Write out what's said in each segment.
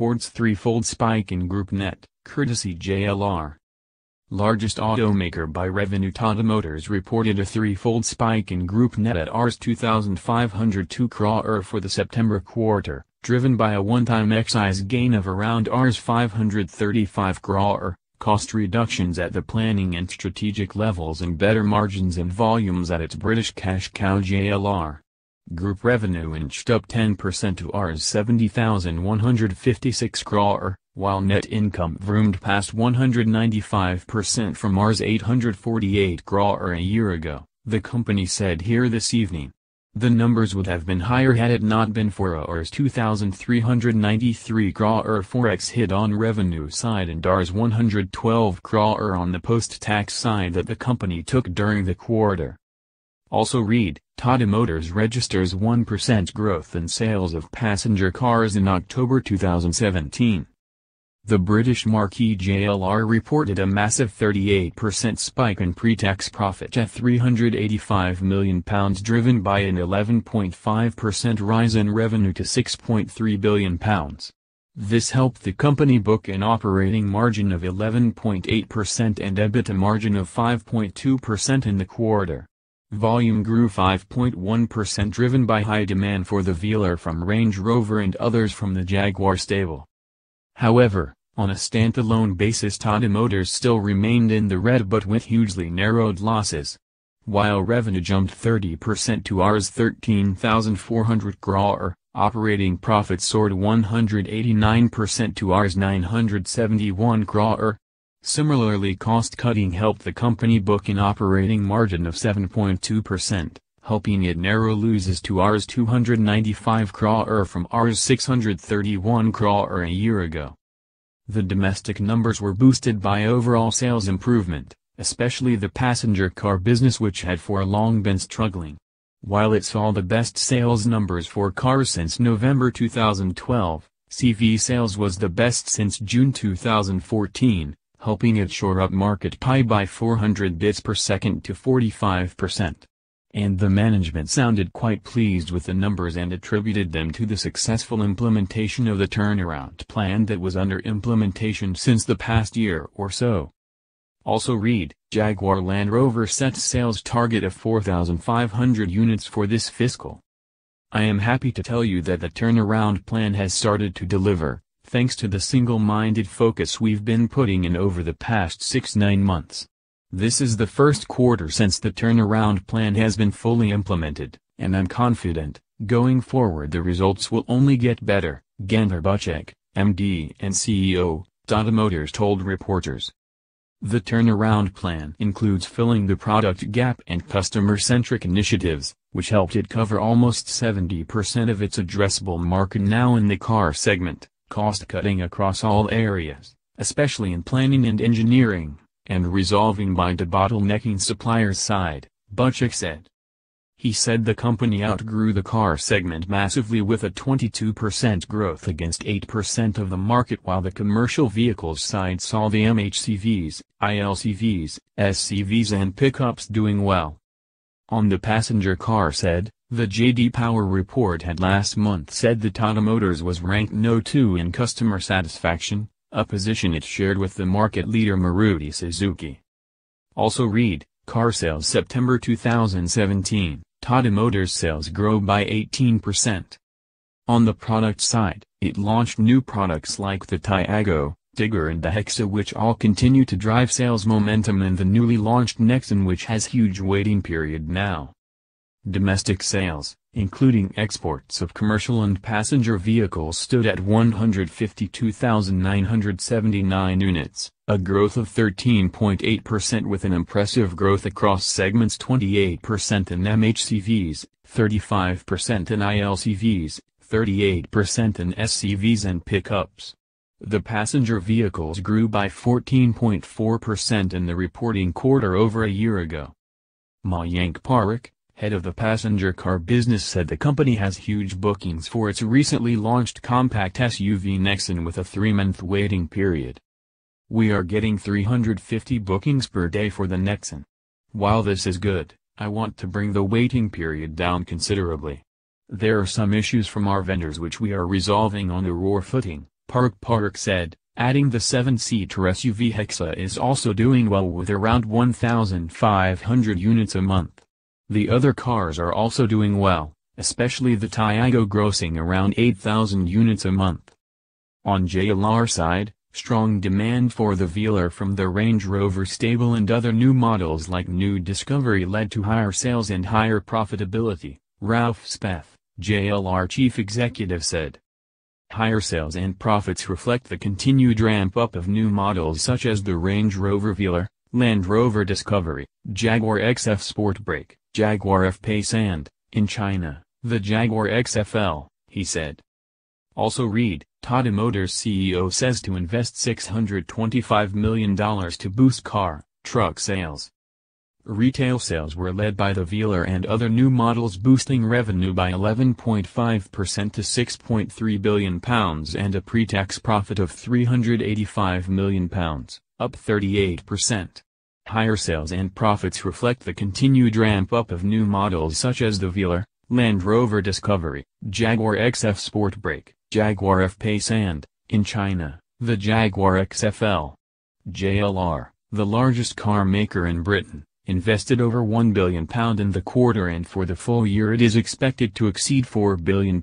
reports threefold spike in group net, courtesy JLR. Largest automaker by revenue Tata Motors reported a threefold spike in group net at Rs 2,502 crore for the September quarter, driven by a one-time excise gain of around Rs 535 crore, cost reductions at the planning and strategic levels and better margins and volumes at its British cash cow JLR. Group revenue inched up 10% to Rs 70,156 crore, while net income vroomed past 195% from Rs 848 crore a year ago, the company said here this evening. The numbers would have been higher had it not been for Rs 2,393 crore forex hit on revenue side and Rs 112 crore on the post-tax side that the company took during the quarter. Also read Tata Motors registers 1% growth in sales of passenger cars in October 2017. The British marquee JLR reported a massive 38% spike in pre-tax profit at £385 million driven by an 11.5% rise in revenue to £6.3 billion. This helped the company book an operating margin of 11.8% and EBITDA margin of 5.2% in the quarter. Volume grew 5.1% driven by high demand for the Velar from Range Rover and others from the Jaguar stable. However, on a standalone basis Tata Motors still remained in the red but with hugely narrowed losses. While revenue jumped 30% to Rs 13,400 crore, operating profit soared 189% to Rs 971 crore, Similarly cost-cutting helped the company book an operating margin of 7.2%, helping it narrow losses to Rs 295 crore from Rs 631 crore a year ago. The domestic numbers were boosted by overall sales improvement, especially the passenger car business which had for long been struggling. While it saw the best sales numbers for cars since November 2012, CV sales was the best since June 2014, helping it shore up market pie by 400 bits per second to 45%. And the management sounded quite pleased with the numbers and attributed them to the successful implementation of the turnaround plan that was under implementation since the past year or so. Also read, Jaguar Land Rover sets sales target of 4,500 units for this fiscal. I am happy to tell you that the turnaround plan has started to deliver, thanks to the single-minded focus we've been putting in over the past 6-9 months. This is the first quarter since the turnaround plan has been fully implemented, and I'm confident, going forward the results will only get better, Gander Buchek, MD and CEO, Tata Motors told reporters. The turnaround plan includes filling the product gap and customer-centric initiatives, which helped it cover almost 70% of its addressable market now in the car segment cost-cutting across all areas, especially in planning and engineering, and resolving by debottlenecking suppliers' side, Butchik said. He said the company outgrew the car segment massively with a 22% growth against 8% of the market while the commercial vehicles side saw the MHCVs, ILCVs, SCVs and pickups doing well. On the passenger car said, the J.D. Power report had last month said that Tata Motors was ranked no. 2 in customer satisfaction, a position it shared with the market leader Maruti Suzuki. Also read, Car sales September 2017, Tata Motors sales grow by 18%. On the product side, it launched new products like the Tiago, Digger and the Hexa which all continue to drive sales momentum and the newly launched Nexon which has huge waiting period now. Domestic sales, including exports of commercial and passenger vehicles stood at 152,979 units, a growth of 13.8% with an impressive growth across segments 28% in MHCVs, 35% in ILCVs, 38% in SCVs and pickups. The passenger vehicles grew by 14.4% in the reporting quarter over a year ago. Mayank Parekh, head of the passenger car business said the company has huge bookings for its recently launched compact SUV Nexon with a three-month waiting period. We are getting 350 bookings per day for the Nexon. While this is good, I want to bring the waiting period down considerably. There are some issues from our vendors which we are resolving on a raw footing, Park Park said. Adding the 7-seater SUV Hexa is also doing well with around 1,500 units a month. The other cars are also doing well, especially the Tiago grossing around 8,000 units a month. On JLR side, strong demand for the Velar from the Range Rover stable and other new models like new Discovery led to higher sales and higher profitability, Ralph Speth, JLR chief executive said. Higher sales and profits reflect the continued ramp-up of new models such as the Range Rover Velar, Land Rover Discovery, Jaguar XF Sport Jaguar F-Pace and, in China, the Jaguar XFL, he said. Also read, Tata Motors CEO says to invest $625 million to boost car, truck sales. Retail sales were led by the Velar and other new models boosting revenue by 11.5% to £6.3 billion and a pre-tax profit of £385 million, up 38%. Higher sales and profits reflect the continued ramp-up of new models such as the Velar, Land Rover Discovery, Jaguar XF Sport Break, Jaguar F-Pace and, in China, the Jaguar XFL. JLR, the largest car maker in Britain, invested over £1 billion in the quarter and for the full year it is expected to exceed £4 billion.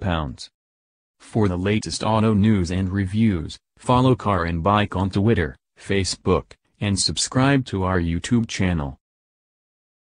For the latest auto news and reviews, follow Car and Bike on Twitter, Facebook, and subscribe to our YouTube channel.